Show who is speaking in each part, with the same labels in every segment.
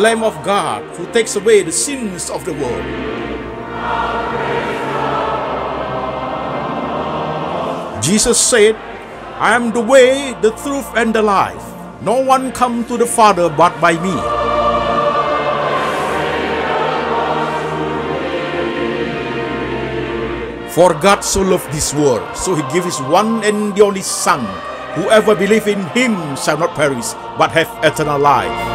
Speaker 1: Lamb of God who takes away the sins of the world. Jesus said, I am the way, the truth, and the life. No one come to the Father but by me. For God so loved this world, so he gave his one and only Son. Whoever believes in him shall not perish, but have eternal life.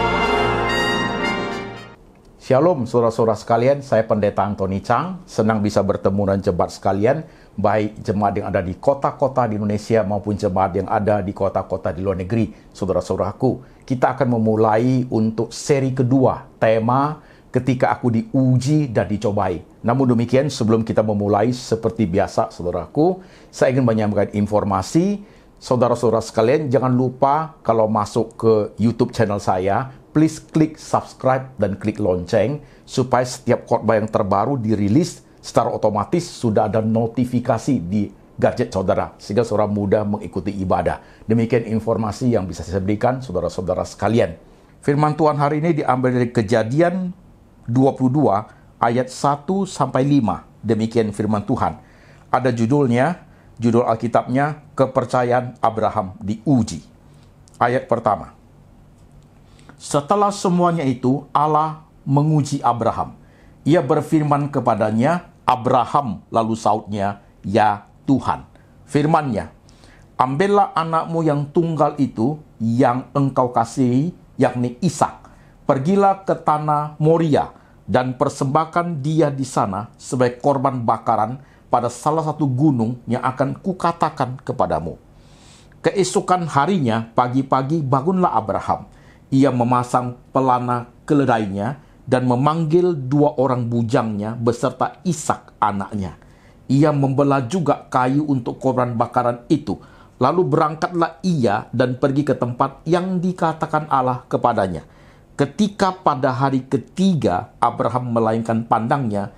Speaker 1: Shalom saudara-saudara sekalian, saya Pendeta Antoni Chang, senang bisa bertemu dan jemaat sekalian, baik jemaat yang ada di kota-kota di Indonesia maupun jemaat yang ada di kota-kota di luar negeri, saudara-saudaraku. Kita akan memulai untuk seri kedua, tema ketika aku diuji dan dicobai. Namun demikian, sebelum kita memulai, seperti biasa, saudaraku, saya ingin menyampaikan informasi saudara-saudara sekalian jangan lupa kalau masuk ke YouTube channel saya please klik subscribe dan klik lonceng supaya setiap khotbah yang terbaru dirilis secara otomatis sudah ada notifikasi di gadget saudara sehingga saudara mudah mengikuti ibadah. Demikian informasi yang bisa saya berikan saudara-saudara sekalian. Firman Tuhan hari ini diambil dari Kejadian 22 ayat 1 sampai 5. Demikian firman Tuhan. Ada judulnya, judul Alkitabnya Kepercayaan Abraham diuji. Ayat pertama. Setelah semuanya itu, Allah menguji Abraham. Ia berfirman kepadanya, Abraham, lalu sautnya, Ya Tuhan. Firmannya, Ambillah anakmu yang tunggal itu, yang engkau kasihi, yakni Ishak. Pergilah ke tanah Moria, dan persembahkan dia di sana sebagai korban bakaran pada salah satu gunung yang akan kukatakan kepadamu. Keesokan harinya, pagi-pagi bangunlah Abraham ia memasang pelana keledainya dan memanggil dua orang bujangnya beserta Ishak anaknya. Ia membelah juga kayu untuk korban bakaran itu. Lalu berangkatlah ia dan pergi ke tempat yang dikatakan Allah kepadanya. Ketika pada hari ketiga Abraham melainkan pandangnya,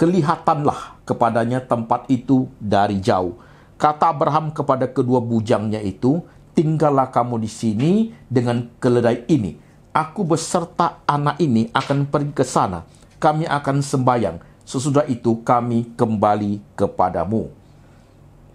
Speaker 1: kelihatanlah kepadanya tempat itu dari jauh. Kata Abraham kepada kedua bujangnya itu, tinggallah kamu di sini dengan keledai ini. Aku beserta anak ini akan pergi ke sana. Kami akan sembahyang. Sesudah itu kami kembali kepadamu.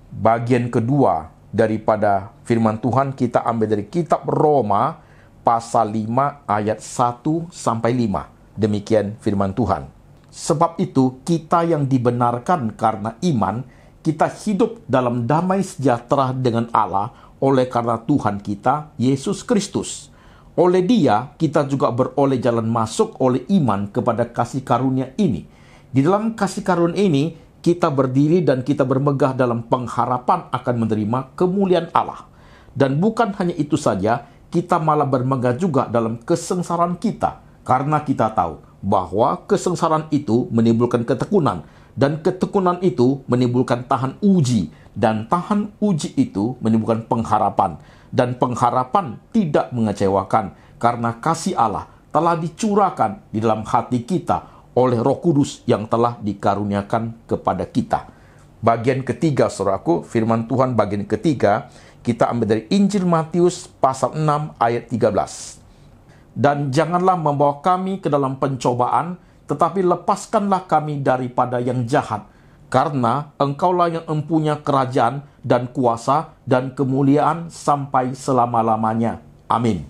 Speaker 1: Bagian kedua daripada firman Tuhan kita ambil dari kitab Roma pasal 5 ayat 1 sampai 5. Demikian firman Tuhan. Sebab itu kita yang dibenarkan karena iman, kita hidup dalam damai sejahtera dengan Allah oleh karena Tuhan kita Yesus Kristus. Oleh Dia kita juga beroleh jalan masuk oleh iman kepada kasih karunia ini. Di dalam kasih karunia ini kita berdiri dan kita bermegah dalam pengharapan akan menerima kemuliaan Allah. Dan bukan hanya itu saja, kita malah bermegah juga dalam kesengsaraan kita karena kita tahu bahwa kesengsaraan itu menimbulkan ketekunan dan ketekunan itu menimbulkan tahan uji dan tahan uji itu menimbulkan pengharapan. Dan pengharapan tidak mengecewakan karena kasih Allah telah dicurahkan di dalam hati kita oleh roh kudus yang telah dikaruniakan kepada kita. Bagian ketiga, saudaraku, firman Tuhan bagian ketiga, kita ambil dari Injil Matius pasal 6 ayat 13. Dan janganlah membawa kami ke dalam pencobaan, tetapi lepaskanlah kami daripada yang jahat karena engkaulah yang empunya kerajaan dan kuasa dan kemuliaan sampai selama-lamanya. Amin.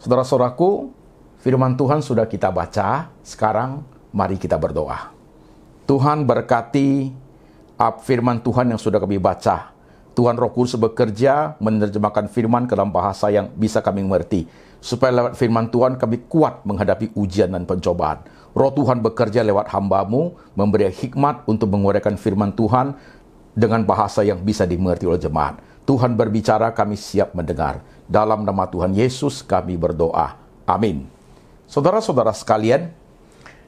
Speaker 1: Saudara-saudaraku, firman Tuhan sudah kita baca. Sekarang mari kita berdoa. Tuhan berkati firman Tuhan yang sudah kami baca. Tuhan Roh Kudus bekerja menerjemahkan firman ke dalam bahasa yang bisa kami mengerti. Supaya lewat firman Tuhan kami kuat menghadapi ujian dan pencobaan. Roh Tuhan bekerja lewat hambamu, memberi hikmat untuk menguraikan firman Tuhan dengan bahasa yang bisa dimengerti oleh jemaat. Tuhan berbicara, kami siap mendengar. Dalam nama Tuhan Yesus kami berdoa. Amin. Saudara-saudara sekalian,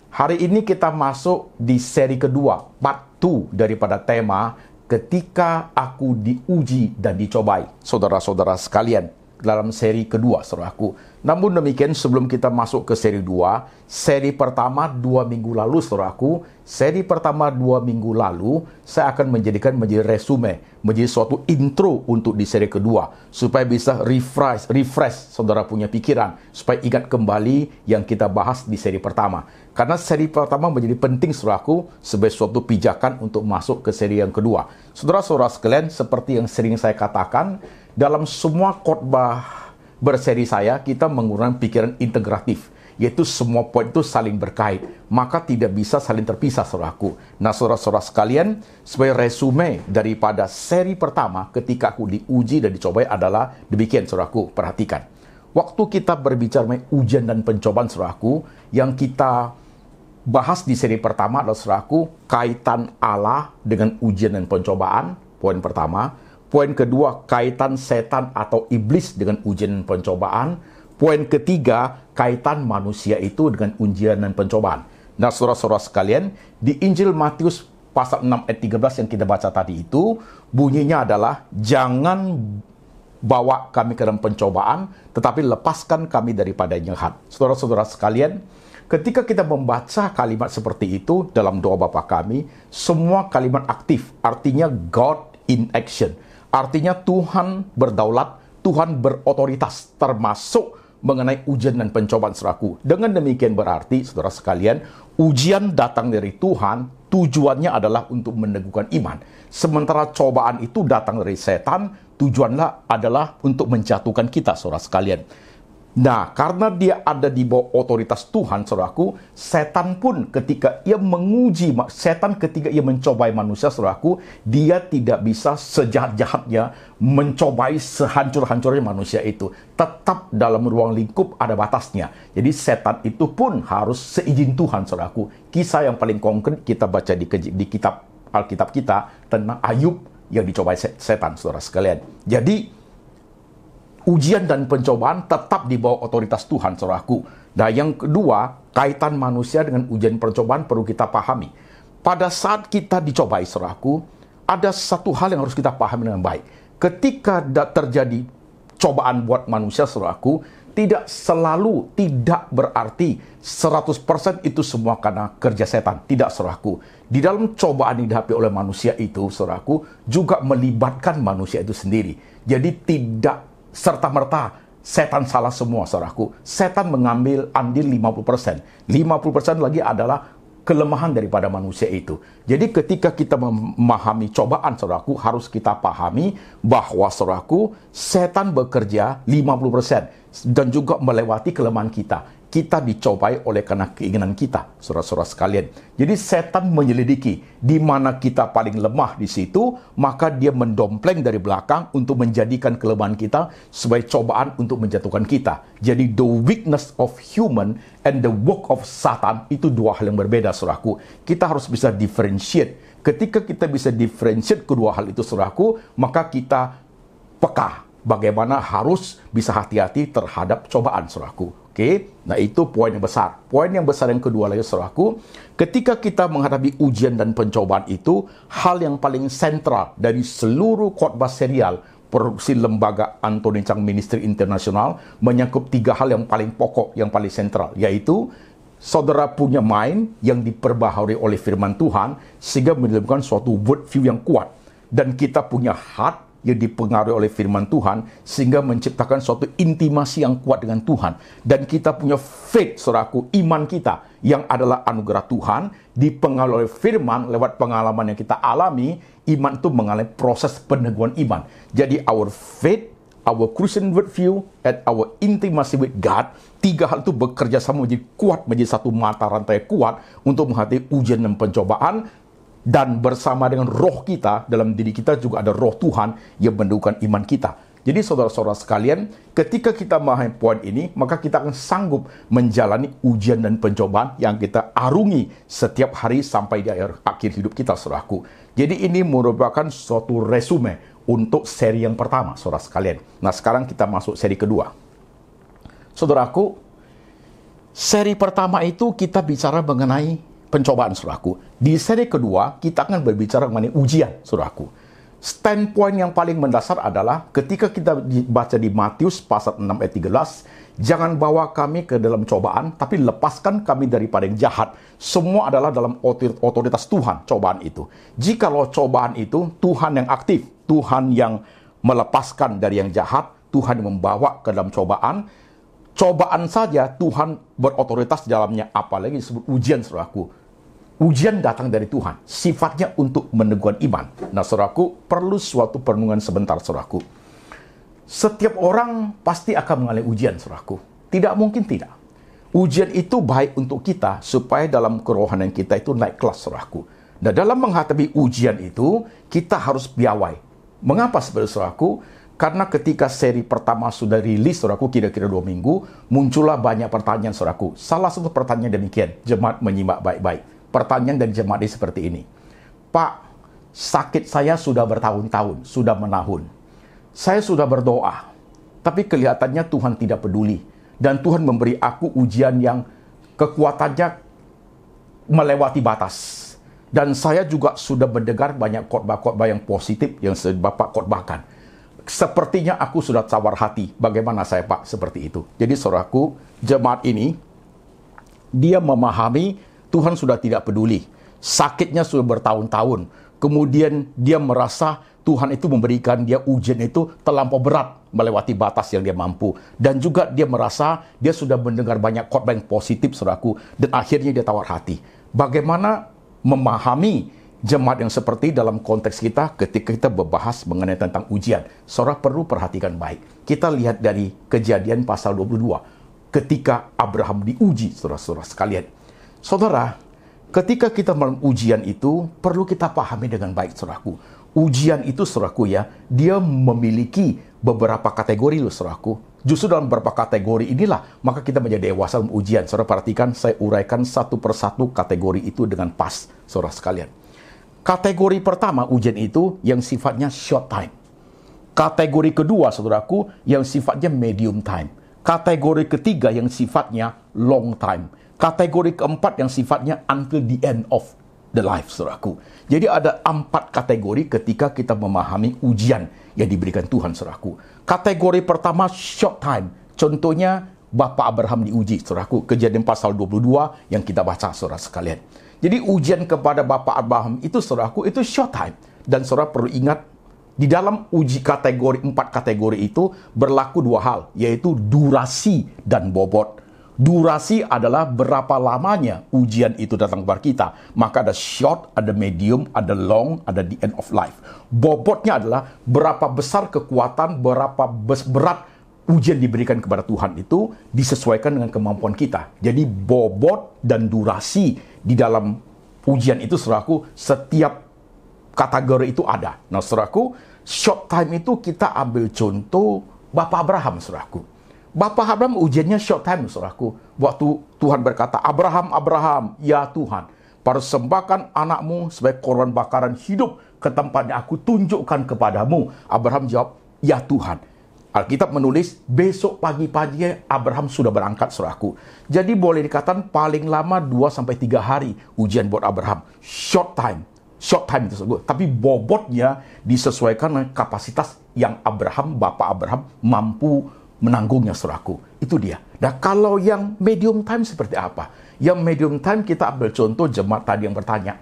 Speaker 1: hari ini kita masuk di seri kedua, part 2 daripada tema ketika aku diuji dan dicobai. Saudara-saudara sekalian, dalam seri kedua, saudaraku, namun demikian sebelum kita masuk ke seri 2, seri pertama dua minggu lalu aku, seri pertama dua minggu lalu saya akan menjadikan menjadi resume, menjadi suatu intro untuk di seri kedua supaya bisa refresh, refresh saudara punya pikiran supaya ingat kembali yang kita bahas di seri pertama. Karena seri pertama menjadi penting aku sebagai suatu pijakan untuk masuk ke seri yang kedua. Saudara-saudara sekalian, seperti yang sering saya katakan dalam semua khotbah berseri saya, kita menggunakan pikiran integratif, yaitu semua poin itu saling berkait, maka tidak bisa saling terpisah, saudaraku. Nah, saudara-saudara sekalian, sebagai resume daripada seri pertama ketika aku diuji dan dicobai adalah demikian, saudaraku, perhatikan. Waktu kita berbicara mengenai ujian dan pencobaan, saudaraku, yang kita bahas di seri pertama adalah saudaraku, kaitan Allah dengan ujian dan pencobaan, poin pertama. Poin kedua, kaitan setan atau iblis dengan ujian dan pencobaan. Poin ketiga, kaitan manusia itu dengan ujian dan pencobaan. Nah, saudara-saudara sekalian, di Injil Matius pasal 6 ayat 13 yang kita baca tadi itu, bunyinya adalah, jangan bawa kami ke dalam pencobaan, tetapi lepaskan kami daripada yang jahat. Saudara-saudara sekalian, Ketika kita membaca kalimat seperti itu dalam doa Bapa kami, semua kalimat aktif, artinya God in action. Artinya Tuhan berdaulat, Tuhan berotoritas termasuk mengenai ujian dan pencobaan seraku. Dengan demikian berarti, saudara sekalian, ujian datang dari Tuhan, tujuannya adalah untuk meneguhkan iman. Sementara cobaan itu datang dari setan, tujuanlah adalah untuk menjatuhkan kita, saudara sekalian. Nah, karena dia ada di bawah otoritas Tuhan, saudaraku, setan pun ketika ia menguji, setan ketika ia mencobai manusia, saudaraku, dia tidak bisa sejahat-jahatnya mencobai sehancur-hancurnya manusia itu. Tetap dalam ruang lingkup ada batasnya. Jadi setan itu pun harus seizin Tuhan, saudaraku. Kisah yang paling konkret kita baca di, di kitab Alkitab kita tentang Ayub yang dicobai setan, saudara sekalian. Jadi, ujian dan pencobaan tetap di bawah otoritas Tuhan, saudaraku. Nah, yang kedua, kaitan manusia dengan ujian percobaan perlu kita pahami. Pada saat kita dicobai, saudaraku, ada satu hal yang harus kita pahami dengan baik. Ketika terjadi cobaan buat manusia, saudaraku, tidak selalu, tidak berarti 100% itu semua karena kerja setan. Tidak, saudaraku. Di dalam cobaan yang dihadapi oleh manusia itu, saudaraku, juga melibatkan manusia itu sendiri. Jadi tidak serta-merta setan salah semua saudaraku. Setan mengambil andil 50%. 50% lagi adalah kelemahan daripada manusia itu. Jadi ketika kita memahami cobaan saudaraku harus kita pahami bahwa saudaraku setan bekerja 50% dan juga melewati kelemahan kita kita dicobai oleh karena keinginan kita, saudara-saudara sekalian. Jadi setan menyelidiki di mana kita paling lemah di situ, maka dia mendompleng dari belakang untuk menjadikan kelemahan kita sebagai cobaan untuk menjatuhkan kita. Jadi the weakness of human and the work of Satan itu dua hal yang berbeda, saudaraku. Kita harus bisa differentiate. Ketika kita bisa differentiate kedua hal itu, saudaraku, maka kita peka bagaimana harus bisa hati-hati terhadap cobaan, saudaraku. Okey, nah itu poin yang besar. Poin yang besar yang kedua lagi selaku ketika kita menghadapi ujian dan pencobaan itu, hal yang paling sentral dari seluruh khotbah serial produksi lembaga Anthony Chang Ministry Internasional menyangkut tiga hal yang paling pokok, yang paling sentral, yaitu saudara punya mind yang diperbaharui oleh firman Tuhan sehingga menyebabkan suatu worldview yang kuat dan kita punya heart yang dipengaruhi oleh firman Tuhan sehingga menciptakan suatu intimasi yang kuat dengan Tuhan dan kita punya faith saudaraku iman kita yang adalah anugerah Tuhan dipengaruhi oleh firman lewat pengalaman yang kita alami iman itu mengalami proses peneguhan iman jadi our faith our Christian worldview and our intimacy with God tiga hal itu bekerja sama menjadi kuat menjadi satu mata rantai kuat untuk menghadapi ujian dan pencobaan dan bersama dengan roh kita, dalam diri kita juga ada roh Tuhan yang mendukung iman kita. Jadi saudara-saudara sekalian, ketika kita memahami poin ini, maka kita akan sanggup menjalani ujian dan pencobaan yang kita arungi setiap hari sampai di akhir, akhir hidup kita, saudaraku. Jadi ini merupakan suatu resume untuk seri yang pertama, saudara sekalian. Nah sekarang kita masuk seri kedua. Saudaraku, seri pertama itu kita bicara mengenai pencobaan suraku Di seri kedua kita akan berbicara mengenai ujian suraku Standpoint yang paling mendasar adalah ketika kita baca di Matius pasal 6 ayat 13, jangan bawa kami ke dalam cobaan, tapi lepaskan kami daripada yang jahat. Semua adalah dalam otoritas Tuhan cobaan itu. Jikalau cobaan itu Tuhan yang aktif, Tuhan yang melepaskan dari yang jahat, Tuhan yang membawa ke dalam cobaan, cobaan saja Tuhan berotoritas dalamnya, apalagi disebut ujian saudaraku. Ujian datang dari Tuhan, sifatnya untuk meneguhkan iman. Nah saudaraku, perlu suatu perenungan sebentar saudaraku. Setiap orang pasti akan mengalami ujian saudaraku. Tidak mungkin tidak. Ujian itu baik untuk kita supaya dalam kerohanian kita itu naik kelas saudaraku. Nah dalam menghadapi ujian itu, kita harus piawai. Mengapa sebenarnya saudaraku? Karena ketika seri pertama sudah rilis, saudaraku, kira-kira dua minggu, muncullah banyak pertanyaan, saudaraku. Salah satu pertanyaan demikian, jemaat menyimak baik-baik. Pertanyaan dari jemaat ini seperti ini. Pak, sakit saya sudah bertahun-tahun, sudah menahun. Saya sudah berdoa, tapi kelihatannya Tuhan tidak peduli. Dan Tuhan memberi aku ujian yang kekuatannya melewati batas. Dan saya juga sudah mendengar banyak khotbah-khotbah yang positif yang Bapak khotbahkan sepertinya aku sudah tawar hati. Bagaimana saya Pak seperti itu? Jadi saudaraku, jemaat ini dia memahami Tuhan sudah tidak peduli. Sakitnya sudah bertahun-tahun. Kemudian dia merasa Tuhan itu memberikan dia ujian itu terlampau berat melewati batas yang dia mampu. Dan juga dia merasa dia sudah mendengar banyak korban yang positif, saudaraku. Dan akhirnya dia tawar hati. Bagaimana memahami jemaat yang seperti dalam konteks kita ketika kita berbahas mengenai tentang ujian. Saudara perlu perhatikan baik. Kita lihat dari kejadian pasal 22. Ketika Abraham diuji, saudara-saudara sekalian. Saudara, ketika kita dalam ujian itu, perlu kita pahami dengan baik, saudaraku. Ujian itu, saudaraku ya, dia memiliki beberapa kategori loh, saudaraku. Justru dalam beberapa kategori inilah, maka kita menjadi dewasa dalam ujian. Saudara perhatikan, saya uraikan satu persatu kategori itu dengan pas, saudara sekalian. Kategori pertama ujian itu yang sifatnya short time. Kategori kedua, saudaraku, yang sifatnya medium time. Kategori ketiga yang sifatnya long time. Kategori keempat yang sifatnya until the end of the life, saudaraku. Jadi ada empat kategori ketika kita memahami ujian yang diberikan Tuhan, saudaraku. Kategori pertama, short time. Contohnya, Bapak Abraham diuji, saudaraku. Kejadian pasal 22 yang kita baca, saudara sekalian. Jadi ujian kepada Bapak Abraham itu saudaraku itu short time. Dan saudara perlu ingat di dalam uji kategori empat kategori itu berlaku dua hal yaitu durasi dan bobot. Durasi adalah berapa lamanya ujian itu datang kepada kita. Maka ada short, ada medium, ada long, ada the end of life. Bobotnya adalah berapa besar kekuatan, berapa berat ujian diberikan kepada Tuhan itu disesuaikan dengan kemampuan kita. Jadi bobot dan durasi di dalam ujian itu seraku setiap kategori itu ada. Nah seraku short time itu kita ambil contoh Bapak Abraham seraku. Bapak Abraham ujiannya short time seraku. Waktu Tuhan berkata, Abraham, Abraham, ya Tuhan, persembahkan anakmu sebagai korban bakaran hidup ke tempat yang aku tunjukkan kepadamu. Abraham jawab, ya Tuhan Alkitab menulis, besok pagi-pagi Abraham sudah berangkat suraku. Jadi boleh dikatakan paling lama 2-3 hari ujian buat Abraham. Short time. Short time itu sebut. Tapi bobotnya disesuaikan dengan kapasitas yang Abraham, Bapak Abraham mampu menanggungnya suraku. Itu dia. Nah kalau yang medium time seperti apa? Yang medium time kita ambil contoh jemaat tadi yang bertanya.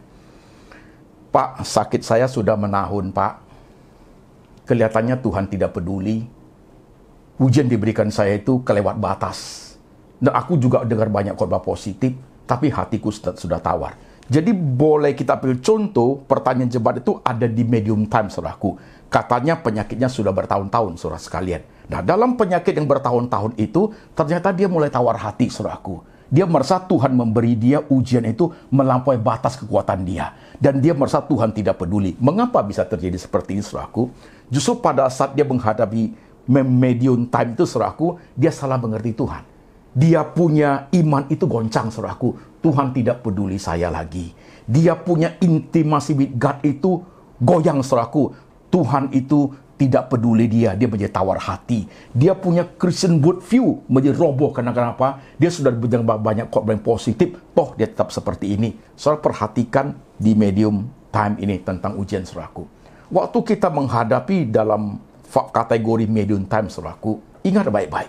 Speaker 1: Pak, sakit saya sudah menahun, Pak. Kelihatannya Tuhan tidak peduli Ujian diberikan saya itu kelewat batas. Nah, aku juga dengar banyak khotbah positif, tapi hatiku sudah tawar. Jadi boleh kita ambil contoh, pertanyaan jebat itu ada di medium time, saudaraku. Katanya penyakitnya sudah bertahun-tahun, saudara sekalian. Nah, dalam penyakit yang bertahun-tahun itu, ternyata dia mulai tawar hati, saudaraku. Dia merasa Tuhan memberi dia ujian itu melampaui batas kekuatan dia. Dan dia merasa Tuhan tidak peduli. Mengapa bisa terjadi seperti ini, saudaraku? Justru pada saat dia menghadapi medium time itu aku dia salah mengerti Tuhan. Dia punya iman itu goncang aku Tuhan tidak peduli saya lagi. Dia punya intimasi with God itu goyang aku Tuhan itu tidak peduli dia, dia menjadi tawar hati. Dia punya Christian good view, menjadi roboh karena kenapa? Dia sudah berjalan banyak korban positif, toh dia tetap seperti ini. Soal perhatikan di medium time ini tentang ujian suraku. Waktu kita menghadapi dalam kategori medium time, saudaraku, ingat baik-baik.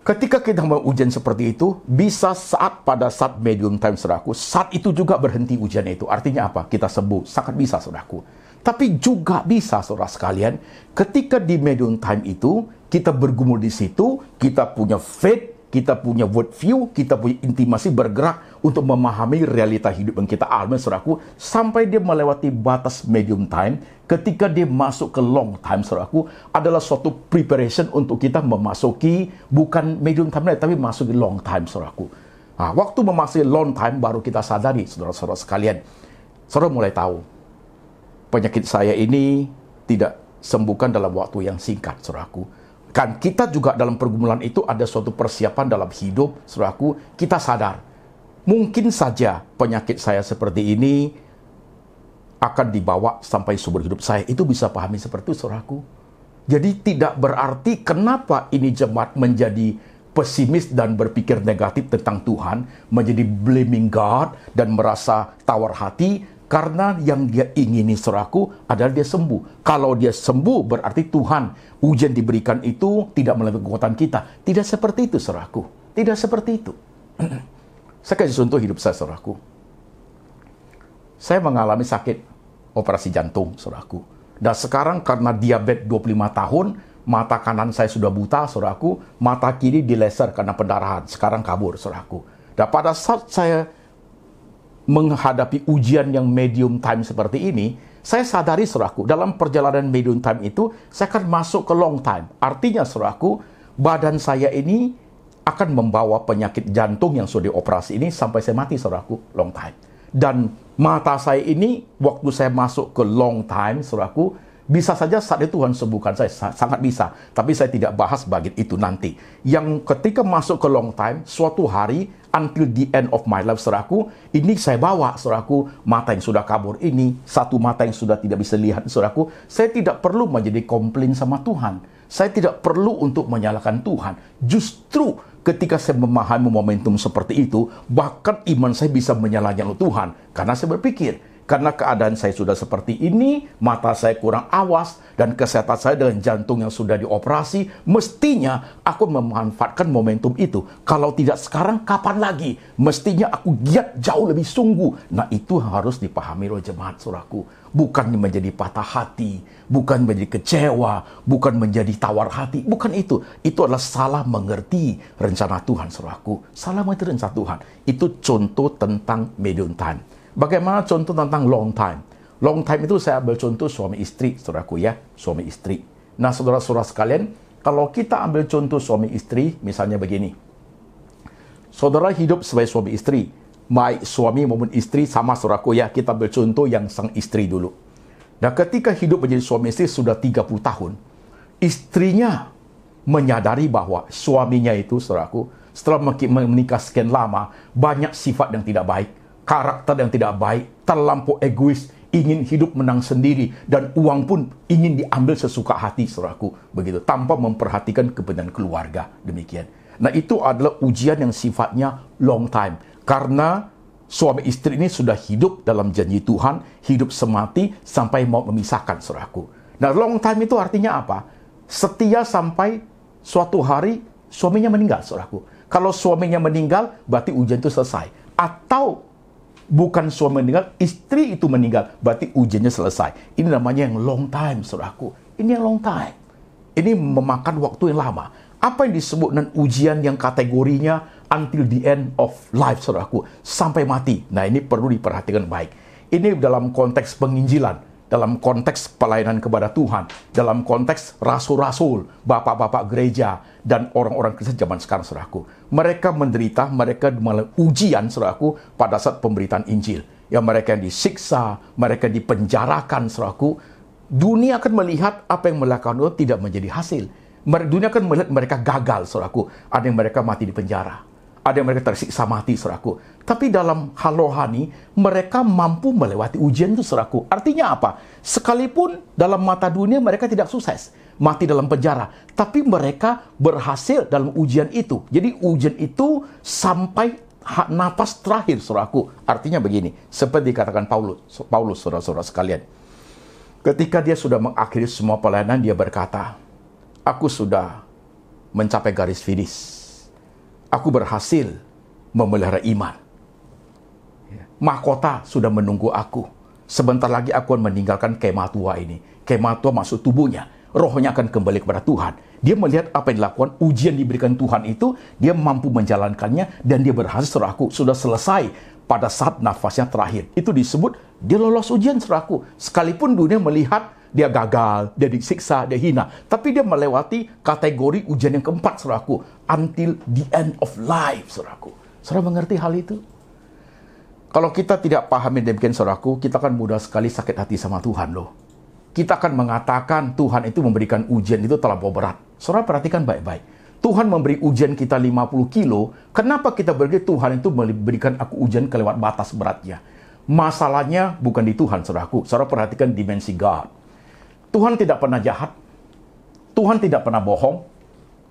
Speaker 1: Ketika kita hujan seperti itu, bisa saat pada saat medium time, saudaraku, saat itu juga berhenti ujian itu. Artinya apa? Kita sembuh. Sangat bisa, saudaraku. Tapi juga bisa, saudara sekalian, ketika di medium time itu, kita bergumul di situ, kita punya faith, kita punya world view, kita punya intimasi bergerak untuk memahami realita hidup yang kita alami, saudaraku, sampai dia melewati batas medium time, ketika dia masuk ke long time, saudaraku, adalah suatu preparation untuk kita memasuki bukan medium time, tapi masuk ke long time, saudaraku. Nah, waktu memasuki long time, baru kita sadari, saudara-saudara sekalian, saudara mulai tahu, penyakit saya ini tidak sembuhkan dalam waktu yang singkat, saudaraku Kan kita juga dalam pergumulan itu ada suatu persiapan dalam hidup, aku, kita sadar. Mungkin saja penyakit saya seperti ini akan dibawa sampai sumber hidup saya. Itu bisa pahami seperti itu, aku. Jadi tidak berarti kenapa ini jemaat menjadi pesimis dan berpikir negatif tentang Tuhan, menjadi blaming God dan merasa tawar hati karena yang dia ingini seraku adalah dia sembuh. Kalau dia sembuh berarti Tuhan ujian diberikan itu tidak melalui kekuatan kita. Tidak seperti itu seraku. Tidak seperti itu. saya kasih contoh hidup saya seraku. Saya mengalami sakit operasi jantung seraku. Dan sekarang karena diabetes 25 tahun, mata kanan saya sudah buta seraku. mata kiri dileser karena pendarahan. Sekarang kabur seraku. Dan pada saat saya menghadapi ujian yang medium time seperti ini, saya sadari suraku dalam perjalanan medium time itu saya akan masuk ke long time. Artinya suraku badan saya ini akan membawa penyakit jantung yang sudah dioperasi ini sampai saya mati suraku long time. Dan mata saya ini waktu saya masuk ke long time suraku bisa saja saat itu Tuhan sembuhkan saya, sangat bisa. Tapi saya tidak bahas bagian itu nanti. Yang ketika masuk ke long time, suatu hari, until the end of my life, seraku ini saya bawa, seraku mata yang sudah kabur ini, satu mata yang sudah tidak bisa lihat, seraku, saya tidak perlu menjadi komplain sama Tuhan. Saya tidak perlu untuk menyalahkan Tuhan. Justru ketika saya memahami momentum seperti itu, bahkan iman saya bisa menyalahkan Tuhan. Karena saya berpikir, karena keadaan saya sudah seperti ini, mata saya kurang awas, dan kesehatan saya dengan jantung yang sudah dioperasi, mestinya aku memanfaatkan momentum itu. Kalau tidak sekarang, kapan lagi? Mestinya aku giat jauh lebih sungguh. Nah itu harus dipahami oleh jemaat suraku. Bukan menjadi patah hati, bukan menjadi kecewa, bukan menjadi tawar hati. Bukan itu. Itu adalah salah mengerti rencana Tuhan suraku. Salah mengerti rencana Tuhan. Itu contoh tentang medium time. Bagaimana contoh tentang long time? Long time itu saya ambil contoh suami istri, saudaraku ya, suami istri. Nah, saudara-saudara sekalian, kalau kita ambil contoh suami istri, misalnya begini. Saudara hidup sebagai suami istri, baik suami maupun istri sama saudaraku ya, kita ambil contoh yang sang istri dulu. Dan nah, ketika hidup menjadi suami istri sudah 30 tahun, istrinya menyadari bahwa suaminya itu, saudaraku, setelah menikah sekian lama, banyak sifat yang tidak baik karakter yang tidak baik, terlampau egois, ingin hidup menang sendiri dan uang pun ingin diambil sesuka hati saudaraku begitu tanpa memperhatikan kebenaran keluarga demikian. Nah itu adalah ujian yang sifatnya long time karena suami istri ini sudah hidup dalam janji Tuhan hidup semati sampai mau memisahkan saudaraku. Nah long time itu artinya apa? Setia sampai suatu hari suaminya meninggal saudaraku. Kalau suaminya meninggal berarti ujian itu selesai atau bukan suami meninggal, istri itu meninggal. Berarti ujiannya selesai. Ini namanya yang long time, saudaraku. Ini yang long time. Ini memakan waktu yang lama. Apa yang disebut dengan ujian yang kategorinya until the end of life, saudaraku. Sampai mati. Nah, ini perlu diperhatikan baik. Ini dalam konteks penginjilan dalam konteks pelayanan kepada Tuhan, dalam konteks rasul-rasul, bapak-bapak gereja, dan orang-orang Kristen zaman sekarang, saudaraku. Mereka menderita, mereka melalui ujian, saudaraku, pada saat pemberitaan Injil. Ya, mereka yang disiksa, mereka dipenjarakan, saudaraku. Dunia akan melihat apa yang melakukan itu tidak menjadi hasil. Dunia akan melihat mereka gagal, saudaraku. Ada yang mereka mati di penjara ada yang mereka tersiksa mati, seraku, Tapi dalam hal rohani, mereka mampu melewati ujian itu, seraku. Artinya apa? Sekalipun dalam mata dunia mereka tidak sukses, mati dalam penjara. Tapi mereka berhasil dalam ujian itu. Jadi ujian itu sampai nafas terakhir, suraku. Artinya begini, seperti dikatakan Paulus, Paulus saudara-saudara sekalian. Ketika dia sudah mengakhiri semua pelayanan, dia berkata, Aku sudah mencapai garis finish aku berhasil memelihara iman. Mahkota sudah menunggu aku. Sebentar lagi aku akan meninggalkan kemah tua ini. Kemah tua masuk tubuhnya. Rohnya akan kembali kepada Tuhan. Dia melihat apa yang dilakukan, ujian diberikan Tuhan itu, dia mampu menjalankannya, dan dia berhasil seraku. Sudah selesai pada saat nafasnya terakhir. Itu disebut, dia lolos ujian seraku. Sekalipun dunia melihat dia gagal, dia disiksa, dia hina. Tapi dia melewati kategori ujian yang keempat, saudaraku. Until the end of life, saudaraku. Saudara mengerti hal itu? Kalau kita tidak pahami demikian, saudaraku, kita akan mudah sekali sakit hati sama Tuhan loh. Kita akan mengatakan Tuhan itu memberikan ujian itu terlalu berat. Saudara perhatikan baik-baik. Tuhan memberi ujian kita 50 kilo, kenapa kita berpikir Tuhan itu memberikan aku ujian kelewat batas beratnya? Masalahnya bukan di Tuhan, saudaraku. Saudara perhatikan dimensi God. Tuhan tidak pernah jahat. Tuhan tidak pernah bohong.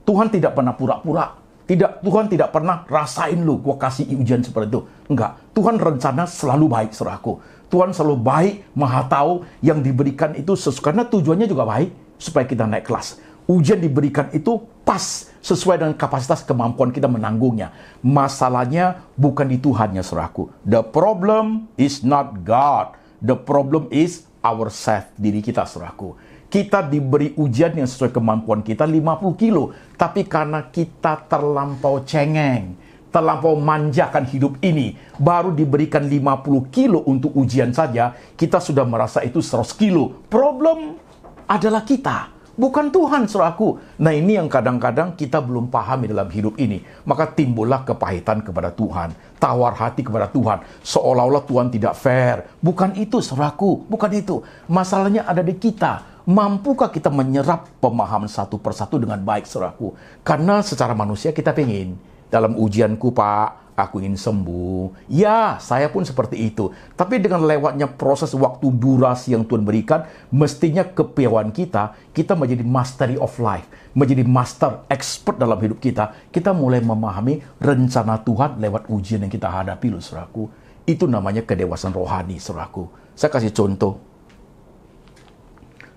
Speaker 1: Tuhan tidak pernah pura-pura. Tidak Tuhan tidak pernah rasain lu gue kasih ujian seperti itu. Enggak. Tuhan rencana selalu baik saudaraku. Tuhan selalu baik, maha tahu yang diberikan itu sesuai karena tujuannya juga baik supaya kita naik kelas. Ujian diberikan itu pas sesuai dengan kapasitas kemampuan kita menanggungnya. Masalahnya bukan di Tuhannya saudaraku. The problem is not God. The problem is ourselves, diri kita suraku. Kita diberi ujian yang sesuai kemampuan kita 50 kilo. Tapi karena kita terlampau cengeng, terlampau manjakan hidup ini, baru diberikan 50 kilo untuk ujian saja, kita sudah merasa itu 100 kilo. Problem adalah kita bukan Tuhan suraku. Nah ini yang kadang-kadang kita belum pahami dalam hidup ini. Maka timbullah kepahitan kepada Tuhan. Tawar hati kepada Tuhan. Seolah-olah Tuhan tidak fair. Bukan itu suraku, bukan itu. Masalahnya ada di kita. Mampukah kita menyerap pemahaman satu persatu dengan baik suraku? Karena secara manusia kita pengen. Dalam ujianku pak, aku ingin sembuh. Ya, saya pun seperti itu. Tapi dengan lewatnya proses waktu durasi yang Tuhan berikan, mestinya kepiawaian kita, kita menjadi mastery of life, menjadi master expert dalam hidup kita. Kita mulai memahami rencana Tuhan lewat ujian yang kita hadapi, loh, suraku. Itu namanya kedewasaan rohani, suraku. Saya kasih contoh.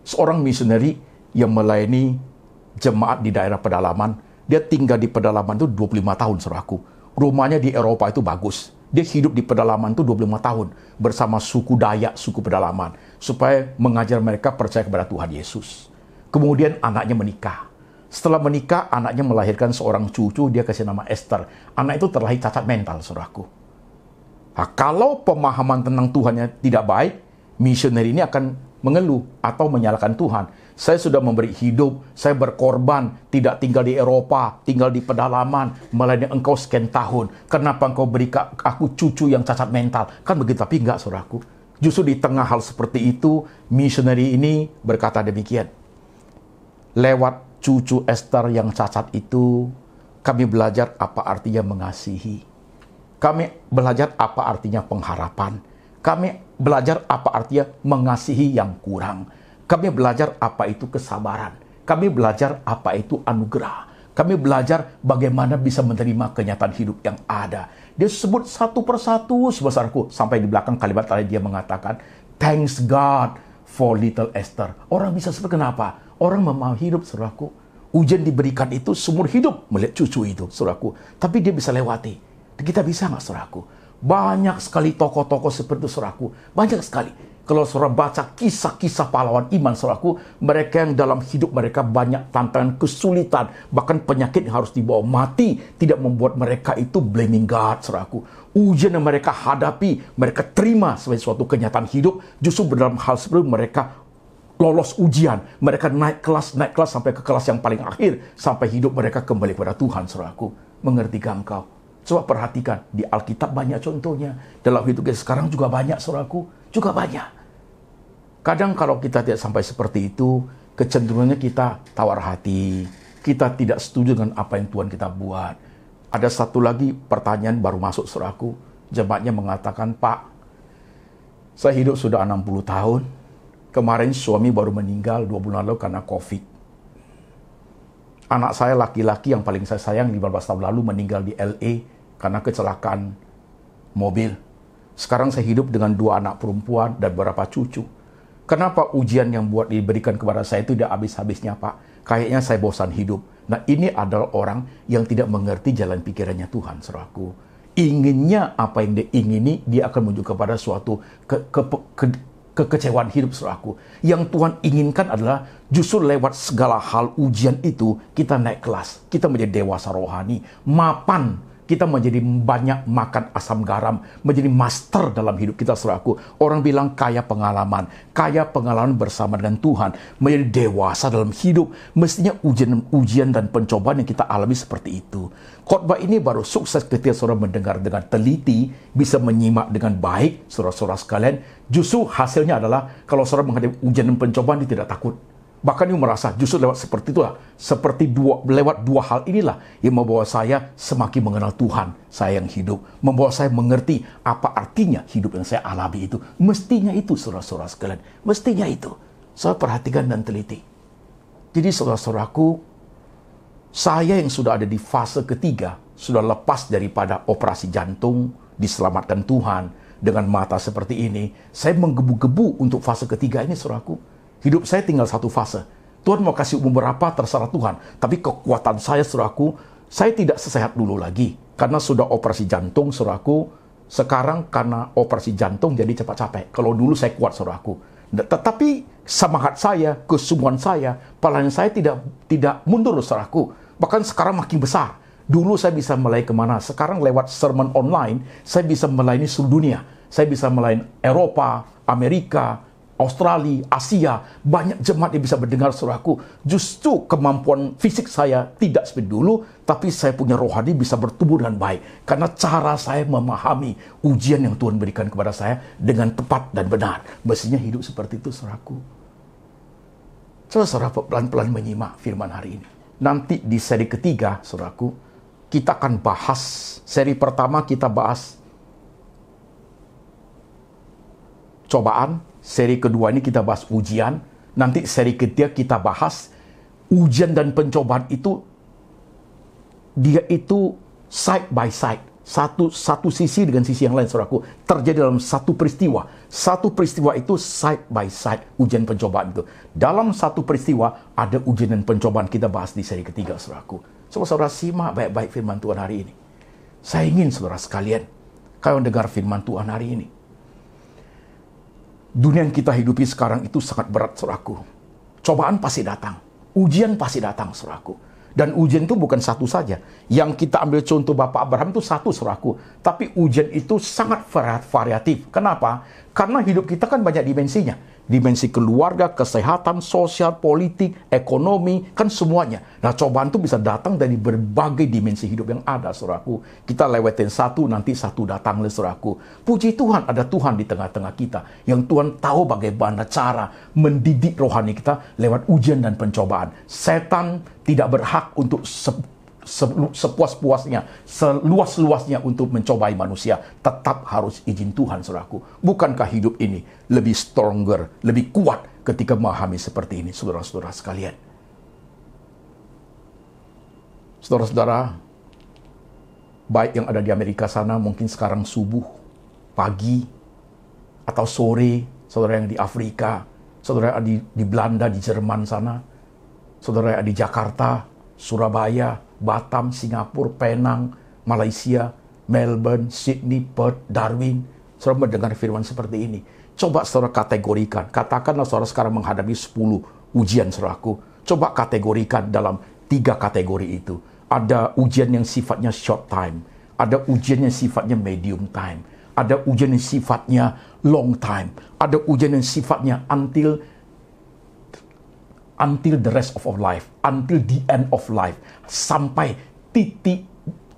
Speaker 1: Seorang misioneri yang melayani jemaat di daerah pedalaman, dia tinggal di pedalaman itu 25 tahun, suraku rumahnya di Eropa itu bagus. Dia hidup di pedalaman itu 25 tahun bersama suku Dayak, suku pedalaman. Supaya mengajar mereka percaya kepada Tuhan Yesus. Kemudian anaknya menikah. Setelah menikah, anaknya melahirkan seorang cucu, dia kasih nama Esther. Anak itu terlahir cacat mental, saudaraku. Nah, kalau pemahaman tentang Tuhannya tidak baik, misioner ini akan mengeluh atau menyalahkan Tuhan. Saya sudah memberi hidup, saya berkorban, tidak tinggal di Eropa, tinggal di pedalaman, melainkan engkau sekian tahun. Kenapa engkau beri aku cucu yang cacat mental? Kan begitu, tapi enggak saudaraku. Justru di tengah hal seperti itu, missionary ini berkata demikian. Lewat cucu Esther yang cacat itu, kami belajar apa artinya mengasihi. Kami belajar apa artinya pengharapan. Kami belajar apa artinya mengasihi yang kurang kami belajar apa itu kesabaran. Kami belajar apa itu anugerah. Kami belajar bagaimana bisa menerima kenyataan hidup yang ada. Dia sebut satu persatu sebesarku. Sampai di belakang kalimat tadi dia mengatakan, Thanks God for little Esther. Orang bisa seperti kenapa? Orang memahami hidup, saudaraku. Hujan diberikan itu seumur hidup melihat cucu itu, saudaraku. Tapi dia bisa lewati. Kita bisa nggak, saudaraku? Banyak sekali tokoh-tokoh seperti itu, saudaraku. Banyak sekali. Kalau saudara baca kisah-kisah pahlawan iman saudaraku, mereka yang dalam hidup mereka banyak tantangan, kesulitan, bahkan penyakit yang harus dibawa mati, tidak membuat mereka itu blaming God, saudaraku. Ujian yang mereka hadapi, mereka terima sebagai suatu kenyataan hidup, justru dalam hal sebelum mereka lolos ujian, mereka naik kelas, naik kelas sampai ke kelas yang paling akhir, sampai hidup mereka kembali kepada Tuhan, saudaraku. mengerti engkau? Coba perhatikan, di Alkitab banyak contohnya. Dalam hidup kita sekarang juga banyak, saudaraku juga banyak. Kadang kalau kita tidak sampai seperti itu, kecenderungannya kita tawar hati, kita tidak setuju dengan apa yang Tuhan kita buat. Ada satu lagi pertanyaan baru masuk suraku, jemaatnya mengatakan, Pak, saya hidup sudah 60 tahun, kemarin suami baru meninggal dua bulan lalu karena COVID. Anak saya laki-laki yang paling saya sayang 15 tahun lalu meninggal di LA karena kecelakaan mobil sekarang saya hidup dengan dua anak perempuan dan beberapa cucu. Kenapa ujian yang buat diberikan kepada saya itu tidak habis-habisnya, Pak? Kayaknya saya bosan hidup. Nah, ini adalah orang yang tidak mengerti jalan pikirannya Tuhan, saudaraku. Inginnya apa yang dia ingini, dia akan menuju kepada suatu ke, ke, ke, kekecewaan hidup saudaraku. Yang Tuhan inginkan adalah justru lewat segala hal ujian itu kita naik kelas, kita menjadi dewasa rohani, mapan kita menjadi banyak makan asam garam, menjadi master dalam hidup kita saudaraku. Orang bilang kaya pengalaman, kaya pengalaman bersama dengan Tuhan, menjadi dewasa dalam hidup, mestinya ujian-ujian dan pencobaan yang kita alami seperti itu. Khotbah ini baru sukses ketika saudara mendengar dengan teliti, bisa menyimak dengan baik, surah-surah sekalian. Justru hasilnya adalah kalau saudara menghadapi ujian dan pencobaan, dia tidak takut Bahkan you merasa justru lewat seperti itulah, seperti dua, lewat dua hal inilah yang membawa saya semakin mengenal Tuhan, saya yang hidup. Membawa saya mengerti apa artinya hidup yang saya alami itu. Mestinya itu, surah-surah sekalian. Mestinya itu. Saya perhatikan dan teliti. Jadi surah-surahku saya yang sudah ada di fase ketiga, sudah lepas daripada operasi jantung, diselamatkan Tuhan, dengan mata seperti ini, saya menggebu-gebu untuk fase ketiga ini, surahku Hidup saya tinggal satu fase. Tuhan mau kasih umur berapa terserah Tuhan. Tapi kekuatan saya suruh aku, saya tidak sesehat dulu lagi. Karena sudah operasi jantung suruh aku, sekarang karena operasi jantung jadi cepat capek. Kalau dulu saya kuat suruh aku. Nah, tetapi semangat saya, kesungguhan saya, pelayanan saya tidak tidak mundur aku. Bahkan sekarang makin besar. Dulu saya bisa melayani kemana, sekarang lewat sermon online, saya bisa melayani seluruh dunia. Saya bisa melayani Eropa, Amerika, Australia, Asia, banyak jemaat yang bisa mendengar aku. Justru kemampuan fisik saya tidak seperti dulu, tapi saya punya rohani bisa bertumbuh dengan baik. Karena cara saya memahami ujian yang Tuhan berikan kepada saya dengan tepat dan benar. Mestinya hidup seperti itu aku. Coba saudara pelan-pelan menyimak firman hari ini. Nanti di seri ketiga, saudaraku, kita akan bahas. Seri pertama kita bahas cobaan, Seri kedua ini kita bahas ujian. Nanti seri ketiga kita bahas ujian dan pencobaan itu dia itu side by side. Satu satu sisi dengan sisi yang lain, saudaraku. Terjadi dalam satu peristiwa. Satu peristiwa itu side by side ujian pencobaan itu. Dalam satu peristiwa ada ujian dan pencobaan kita bahas di seri ketiga, saudaraku. Coba saudara simak baik-baik firman Tuhan hari ini. Saya ingin saudara sekalian, kalian dengar firman Tuhan hari ini Dunia yang kita hidupi sekarang itu sangat berat, suraku. Cobaan pasti datang. Ujian pasti datang, suraku. Dan ujian itu bukan satu saja. Yang kita ambil contoh Bapak Abraham itu satu, suraku, Tapi ujian itu sangat variatif. Kenapa? Karena hidup kita kan banyak dimensinya dimensi keluarga, kesehatan, sosial, politik, ekonomi, kan semuanya. Nah cobaan itu bisa datang dari berbagai dimensi hidup yang ada, suraku Kita lewatin satu, nanti satu datang, suraku Puji Tuhan, ada Tuhan di tengah-tengah kita. Yang Tuhan tahu bagaimana cara mendidik rohani kita lewat ujian dan pencobaan. Setan tidak berhak untuk sepuas-puasnya, seluas-luasnya untuk mencobai manusia, tetap harus izin Tuhan, saudaraku. Bukankah hidup ini lebih stronger, lebih kuat ketika memahami seperti ini, saudara-saudara sekalian? Saudara-saudara, baik yang ada di Amerika sana, mungkin sekarang subuh, pagi, atau sore, saudara yang di Afrika, saudara yang di, di Belanda, di Jerman sana, saudara yang di Jakarta, Surabaya, Batam, Singapura, Penang, Malaysia, Melbourne, Sydney, Perth, Darwin. Saudara mendengar firman seperti ini. Coba saudara kategorikan. Katakanlah saudara sekarang menghadapi 10 ujian saudaraku. Coba kategorikan dalam tiga kategori itu. Ada ujian yang sifatnya short time. Ada ujian yang sifatnya medium time. Ada ujian yang sifatnya long time. Ada ujian yang sifatnya until until the rest of our life, until the end of life, sampai titik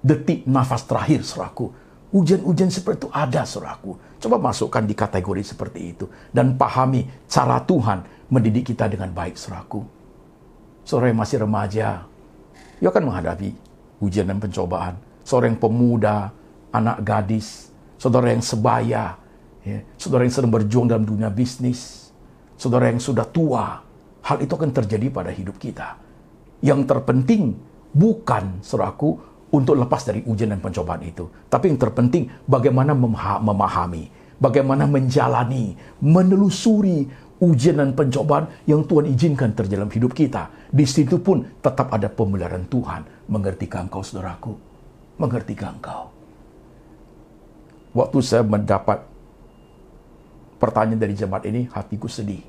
Speaker 1: detik nafas terakhir, suraku. Ujian-ujian seperti itu ada, suraku. Coba masukkan di kategori seperti itu dan pahami cara Tuhan mendidik kita dengan baik, suraku. Sore yang masih remaja, ia akan menghadapi ujian dan pencobaan. Sore yang pemuda, anak gadis, saudara yang sebaya, ya, saudara yang sedang berjuang dalam dunia bisnis, saudara yang sudah tua, hal itu akan terjadi pada hidup kita. Yang terpenting bukan seraku untuk lepas dari ujian dan pencobaan itu. Tapi yang terpenting bagaimana memahami, bagaimana menjalani, menelusuri ujian dan pencobaan yang Tuhan izinkan terjadi dalam hidup kita. Di situ pun tetap ada pemeliharaan Tuhan. Mengertikah engkau saudaraku? mengerti engkau? Waktu saya mendapat pertanyaan dari jemaat ini, hatiku sedih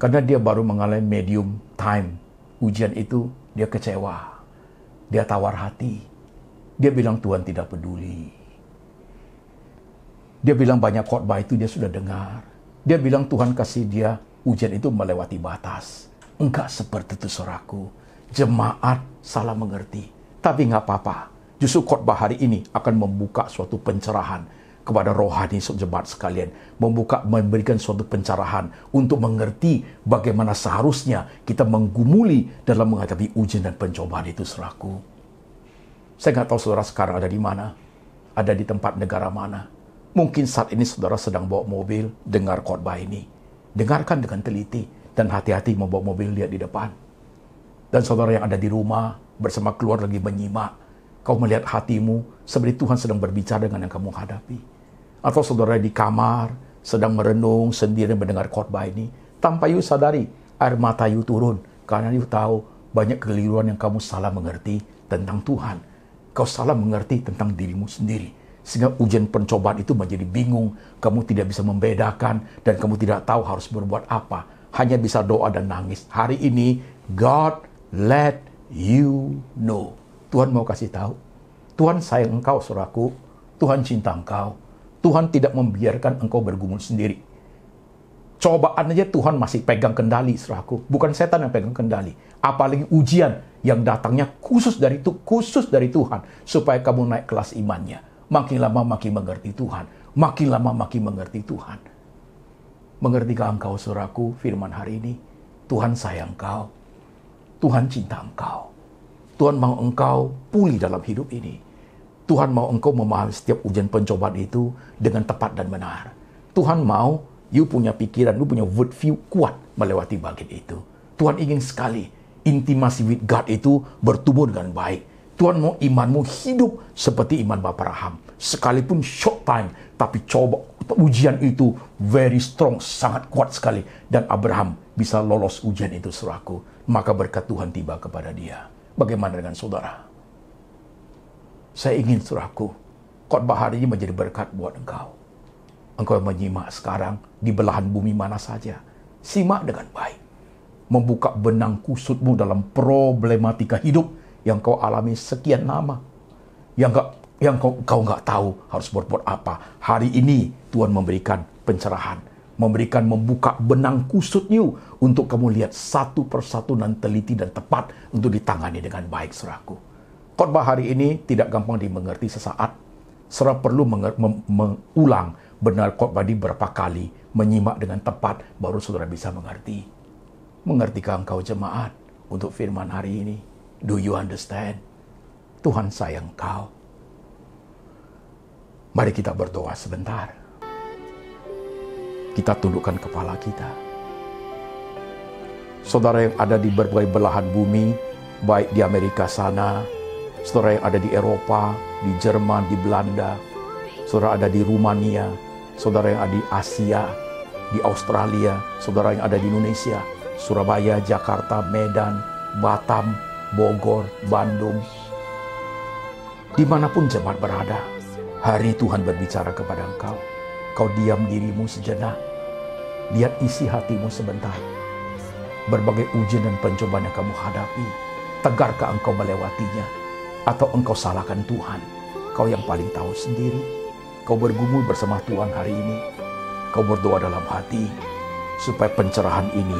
Speaker 1: karena dia baru mengalami medium time. Ujian itu dia kecewa. Dia tawar hati. Dia bilang Tuhan tidak peduli. Dia bilang banyak khotbah itu dia sudah dengar. Dia bilang Tuhan kasih dia ujian itu melewati batas. Enggak seperti itu soraku. Jemaat salah mengerti. Tapi enggak apa-apa. Justru khotbah hari ini akan membuka suatu pencerahan kepada rohani jemaat sekalian, membuka memberikan suatu pencerahan untuk mengerti bagaimana seharusnya kita menggumuli dalam menghadapi ujian dan pencobaan itu seraku. Saya nggak tahu saudara sekarang ada di mana, ada di tempat negara mana. Mungkin saat ini saudara sedang bawa mobil, dengar khotbah ini. Dengarkan dengan teliti dan hati-hati membawa mobil lihat di depan. Dan saudara yang ada di rumah bersama keluar lagi menyimak, kau melihat hatimu seperti Tuhan sedang berbicara dengan yang kamu hadapi atau saudara di kamar sedang merenung sendiri mendengar khotbah ini, tanpa you sadari air mata you turun karena you tahu banyak keliruan yang kamu salah mengerti tentang Tuhan. Kau salah mengerti tentang dirimu sendiri. Sehingga ujian pencobaan itu menjadi bingung. Kamu tidak bisa membedakan dan kamu tidak tahu harus berbuat apa. Hanya bisa doa dan nangis. Hari ini, God let you know. Tuhan mau kasih tahu. Tuhan sayang engkau, suraku. Tuhan cinta engkau. Tuhan tidak membiarkan engkau bergumul sendiri. Cobaan aja Tuhan masih pegang kendali, seraku, Bukan setan yang pegang kendali. Apalagi ujian yang datangnya khusus dari itu, khusus dari Tuhan. Supaya kamu naik kelas imannya. Makin lama makin mengerti Tuhan. Makin lama makin mengerti Tuhan. Mengerti Mengertikah engkau, suraku firman hari ini? Tuhan sayang kau. Tuhan cinta engkau. Tuhan mau engkau pulih dalam hidup ini. Tuhan mau engkau memahami setiap ujian pencobaan itu dengan tepat dan benar. Tuhan mau you punya pikiran, you punya worldview kuat melewati bagian itu. Tuhan ingin sekali intimasi with God itu bertumbuh dengan baik. Tuhan mau imanmu hidup seperti iman Bapak Raham. Sekalipun short time, tapi coba ujian itu very strong, sangat kuat sekali. Dan Abraham bisa lolos ujian itu suraku. Maka berkat Tuhan tiba kepada dia. Bagaimana dengan saudara? Saya ingin surahku, khotbah hari ini menjadi berkat buat engkau. Engkau yang menyimak sekarang di belahan bumi mana saja. Simak dengan baik. Membuka benang kusutmu dalam problematika hidup yang kau alami sekian lama. Yang gak, yang kau, kau gak tahu harus berbuat apa. Hari ini Tuhan memberikan pencerahan memberikan membuka benang kusutmu untuk kamu lihat satu persatu dan teliti dan tepat untuk ditangani dengan baik surahku. Khotbah hari ini tidak gampang dimengerti sesaat, serta perlu mengulang benar khotbah di berapa kali, menyimak dengan tepat, baru saudara bisa mengerti. Mengertikah engkau jemaat untuk firman hari ini? Do you understand? Tuhan sayang kau. Mari kita berdoa sebentar. Kita tundukkan kepala kita. Saudara yang ada di berbagai belahan bumi, baik di Amerika sana, Saudara yang ada di Eropa, di Jerman, di Belanda, saudara ada di Rumania, saudara yang ada di Asia, di Australia, saudara yang ada di Indonesia, Surabaya, Jakarta, Medan, Batam, Bogor, Bandung, dimanapun jemaat berada, hari Tuhan berbicara kepada engkau. Kau diam dirimu sejenak, lihat isi hatimu sebentar. Berbagai ujian dan pencobaan yang kamu hadapi, tegarkah engkau melewatinya? atau engkau salahkan Tuhan. Kau yang paling tahu sendiri. Kau bergumul bersama Tuhan hari ini. Kau berdoa dalam hati supaya pencerahan ini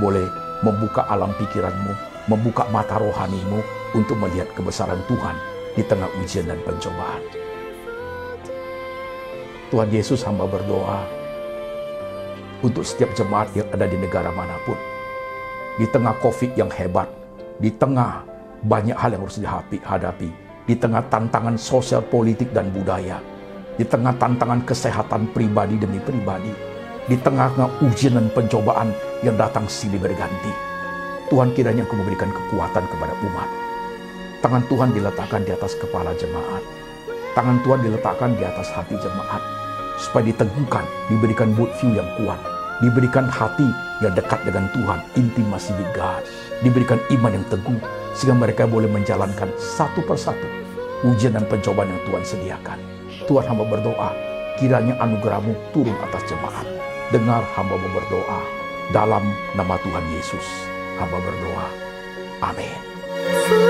Speaker 1: boleh membuka alam pikiranmu, membuka mata rohanimu untuk melihat kebesaran Tuhan di tengah ujian dan pencobaan. Tuhan Yesus hamba berdoa untuk setiap jemaat yang ada di negara manapun. Di tengah COVID yang hebat, di tengah banyak hal yang harus dihadapi di tengah tantangan sosial, politik, dan budaya, di tengah tantangan kesehatan pribadi demi pribadi, di tengah ujian dan pencobaan yang datang silih berganti. Tuhan kiranya Engkau memberikan kekuatan kepada umat. Tangan Tuhan diletakkan di atas kepala jemaat. Tangan Tuhan diletakkan di atas hati jemaat. Supaya diteguhkan, diberikan worldview yang kuat diberikan hati yang dekat dengan Tuhan, intimasi with God, diberikan iman yang teguh, sehingga mereka boleh menjalankan satu persatu ujian dan pencobaan yang Tuhan sediakan. Tuhan hamba berdoa, kiranya anugerahmu turun atas jemaat. Dengar hamba berdoa, dalam nama Tuhan Yesus, hamba berdoa.
Speaker 2: Amin.